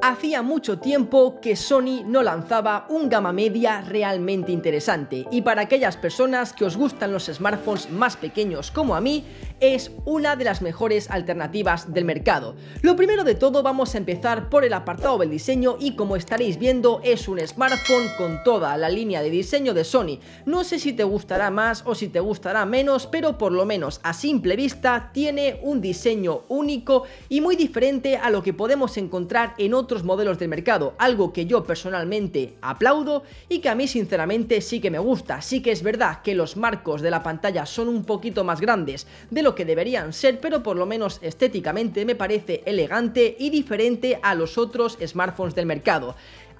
Hacía mucho tiempo que Sony no lanzaba un gama media realmente interesante y para aquellas personas que os gustan los smartphones más pequeños como a mí, es una de las mejores alternativas del mercado. Lo primero de todo vamos a empezar por el apartado del diseño y como estaréis viendo es un smartphone con toda la línea de diseño de Sony. No sé si te gustará más o si te gustará menos, pero por lo menos a simple vista tiene un diseño único y muy diferente a lo que podemos encontrar en otros otros modelos del mercado, algo que yo personalmente aplaudo y que a mí sinceramente sí que me gusta. Sí que es verdad que los marcos de la pantalla son un poquito más grandes de lo que deberían ser, pero por lo menos estéticamente me parece elegante y diferente a los otros smartphones del mercado.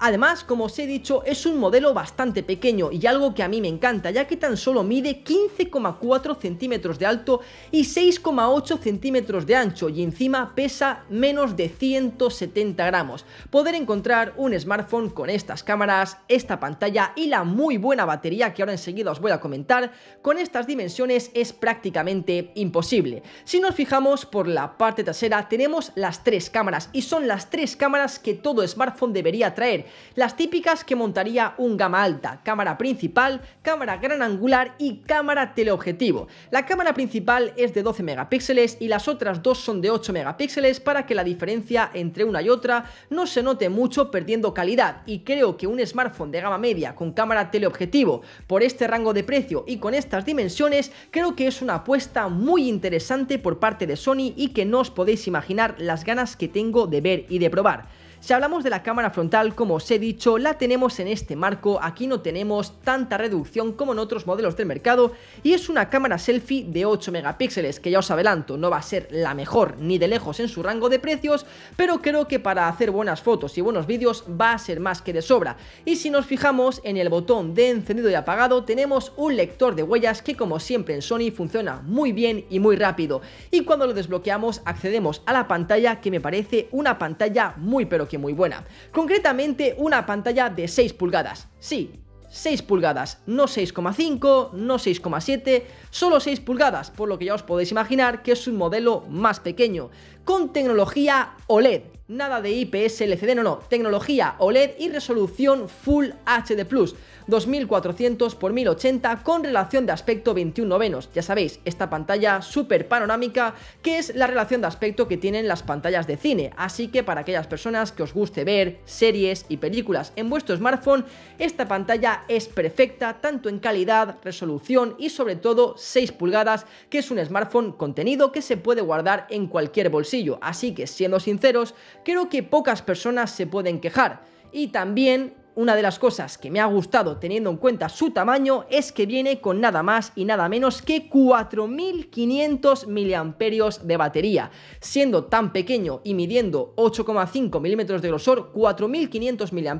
Además, como os he dicho, es un modelo bastante pequeño y algo que a mí me encanta, ya que tan solo mide 15,4 centímetros de alto y 6,8 centímetros de ancho y encima pesa menos de 170 gramos. Poder encontrar un smartphone con estas cámaras, esta pantalla y la muy buena batería que ahora enseguida os voy a comentar, con estas dimensiones es prácticamente imposible. Si nos fijamos por la parte trasera tenemos las tres cámaras y son las tres cámaras que todo smartphone debería traer las típicas que montaría un gama alta, cámara principal, cámara gran angular y cámara teleobjetivo. La cámara principal es de 12 megapíxeles y las otras dos son de 8 megapíxeles para que la diferencia entre una y otra no se note mucho perdiendo calidad y creo que un smartphone de gama media con cámara teleobjetivo por este rango de precio y con estas dimensiones creo que es una apuesta muy interesante por parte de Sony y que no os podéis imaginar las ganas que tengo de ver y de probar. Si hablamos de la cámara frontal, como os he dicho, la tenemos en este marco, aquí no tenemos tanta reducción como en otros modelos del mercado y es una cámara selfie de 8 megapíxeles, que ya os adelanto, no va a ser la mejor ni de lejos en su rango de precios, pero creo que para hacer buenas fotos y buenos vídeos va a ser más que de sobra. Y si nos fijamos en el botón de encendido y apagado, tenemos un lector de huellas que como siempre en Sony funciona muy bien y muy rápido. Y cuando lo desbloqueamos accedemos a la pantalla que me parece una pantalla muy pero muy buena. Concretamente, una pantalla de 6 pulgadas. Sí, 6 pulgadas, no 6,5, no 6,7, solo 6 pulgadas, por lo que ya os podéis imaginar que es un modelo más pequeño con tecnología OLED. Nada de IPS LCD, no, no, tecnología OLED y resolución Full HD Plus, 2400 x 1080 con relación de aspecto 21 novenos. Ya sabéis, esta pantalla súper panorámica que es la relación de aspecto que tienen las pantallas de cine. Así que para aquellas personas que os guste ver series y películas en vuestro smartphone, esta pantalla es perfecta tanto en calidad, resolución y sobre todo 6 pulgadas, que es un smartphone contenido que se puede guardar en cualquier bolsillo así que siendo sinceros, creo que pocas personas se pueden quejar. Y también una de las cosas que me ha gustado teniendo en cuenta su tamaño es que viene con nada más y nada menos que 4500 mAh de batería. Siendo tan pequeño y midiendo 8,5 milímetros de grosor, 4500 mAh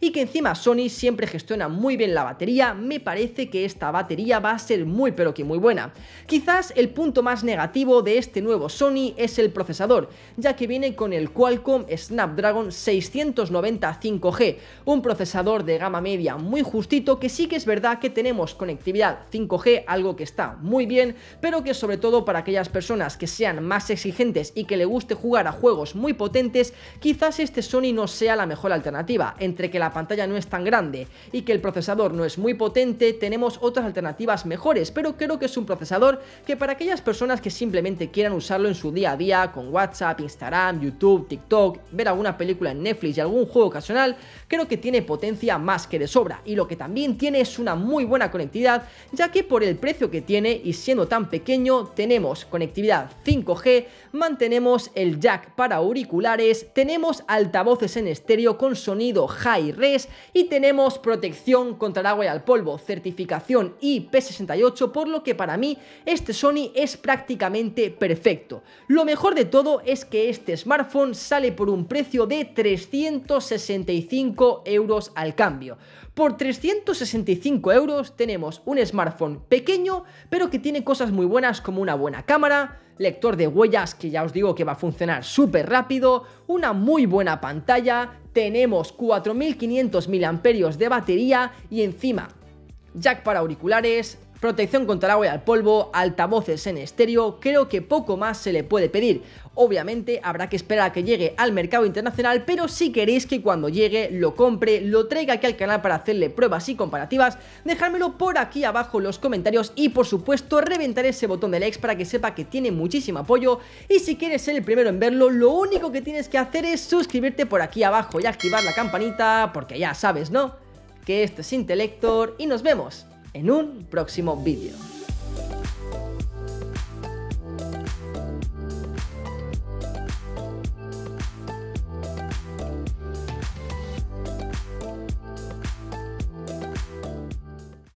y que encima Sony siempre gestiona muy bien la batería, me parece que esta batería va a ser muy pero que muy buena. Quizás el punto más negativo de este nuevo Sony es el procesador, ya que viene con el Qualcomm Snapdragon 695 g un procesador de gama media muy justito que sí que es verdad que tenemos conectividad 5G, algo que está muy bien, pero que sobre todo para aquellas personas que sean más exigentes y que le guste jugar a juegos muy potentes, quizás este Sony no sea la mejor alternativa. Entre que la pantalla no es tan grande y que el procesador no es muy potente, tenemos otras alternativas mejores, pero creo que es un procesador que para aquellas personas que simplemente quieran usarlo en su día a día, con WhatsApp, Instagram, YouTube, TikTok, ver alguna película en Netflix y algún juego ocasional, creo que tiene potencia más que de sobra y lo que también tiene es una muy buena conectividad ya que por el precio que tiene y siendo tan pequeño tenemos conectividad 5G, mantenemos el jack para auriculares, tenemos altavoces en estéreo con sonido high res y tenemos protección contra el agua y al polvo, certificación IP68 por lo que para mí este Sony es prácticamente perfecto. Lo mejor de todo es que este smartphone sale por un precio de 365 euros al cambio. Por 365 euros tenemos un smartphone pequeño, pero que tiene cosas muy buenas como una buena cámara, lector de huellas que ya os digo que va a funcionar súper rápido, una muy buena pantalla, tenemos 4.500 amperios de batería y encima jack para auriculares, protección contra el agua y al polvo, altavoces en estéreo, creo que poco más se le puede pedir. Obviamente habrá que esperar a que llegue al mercado internacional, pero si queréis que cuando llegue lo compre, lo traiga aquí al canal para hacerle pruebas y comparativas, dejármelo por aquí abajo en los comentarios y por supuesto reventar ese botón de likes para que sepa que tiene muchísimo apoyo y si quieres ser el primero en verlo, lo único que tienes que hacer es suscribirte por aquí abajo y activar la campanita porque ya sabes, ¿no? Que este es Intelector y nos vemos en un próximo vídeo.